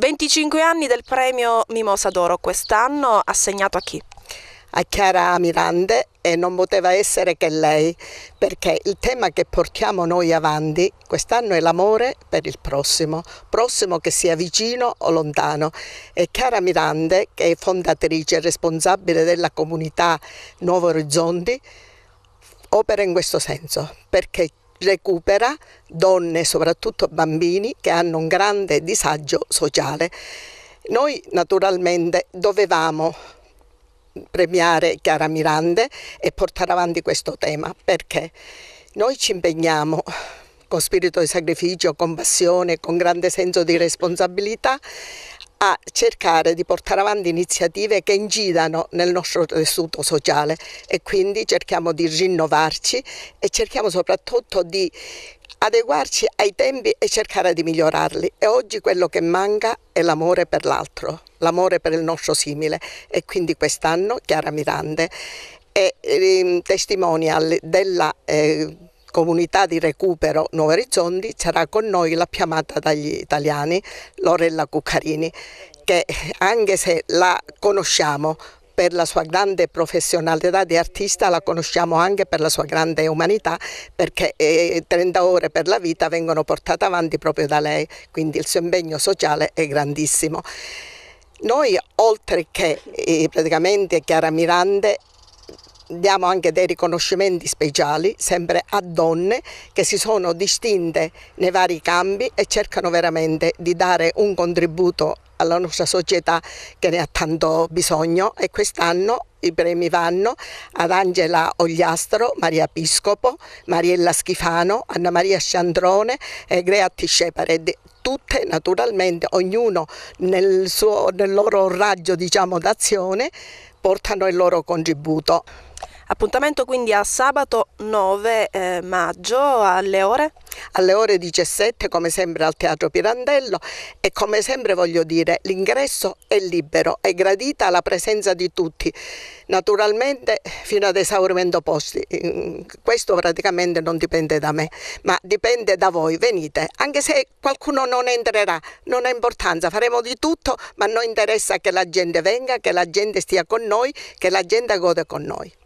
25 anni del premio Mimosa d'Oro quest'anno, assegnato a chi? A Chiara Mirande e non poteva essere che lei, perché il tema che portiamo noi avanti quest'anno è l'amore per il prossimo, prossimo che sia vicino o lontano. E Chiara Mirande, che è fondatrice e responsabile della comunità Nuovo Orizzonti, opera in questo senso, perché recupera donne, soprattutto bambini, che hanno un grande disagio sociale. Noi naturalmente dovevamo premiare Chiara Mirande e portare avanti questo tema perché noi ci impegniamo con spirito di sacrificio, con passione, con grande senso di responsabilità a cercare di portare avanti iniziative che incidano nel nostro tessuto sociale e quindi cerchiamo di rinnovarci e cerchiamo soprattutto di adeguarci ai tempi e cercare di migliorarli. E oggi quello che manca è l'amore per l'altro, l'amore per il nostro simile e quindi quest'anno Chiara Mirande è eh, testimonial della... Eh, comunità di recupero Nuovo Orizzonti sarà con noi la chiamata dagli italiani Lorella Cuccarini che anche se la conosciamo per la sua grande professionalità di artista, la conosciamo anche per la sua grande umanità, perché 30 eh, ore per la vita vengono portate avanti proprio da lei, quindi il suo impegno sociale è grandissimo. Noi oltre che eh, praticamente Chiara Mirande diamo anche dei riconoscimenti speciali sempre a donne che si sono distinte nei vari campi e cercano veramente di dare un contributo alla nostra società che ne ha tanto bisogno e quest'anno i premi vanno ad Angela Ogliastro, Maria Piscopo, Mariella Schifano, Anna Maria Sciandrone e Greati Scepared. Tutte naturalmente, ognuno nel, suo, nel loro raggio diciamo, d'azione portano il loro contributo. Appuntamento quindi a sabato 9 eh, maggio alle ore? Alle ore 17 come sempre al Teatro Pirandello e come sempre voglio dire l'ingresso è libero, è gradita la presenza di tutti, naturalmente fino ad esaurimento posti, mm, questo praticamente non dipende da me, ma dipende da voi, venite, anche se qualcuno non entrerà, non ha importanza, faremo di tutto, ma a noi interessa che la gente venga, che la gente stia con noi, che la gente gode con noi.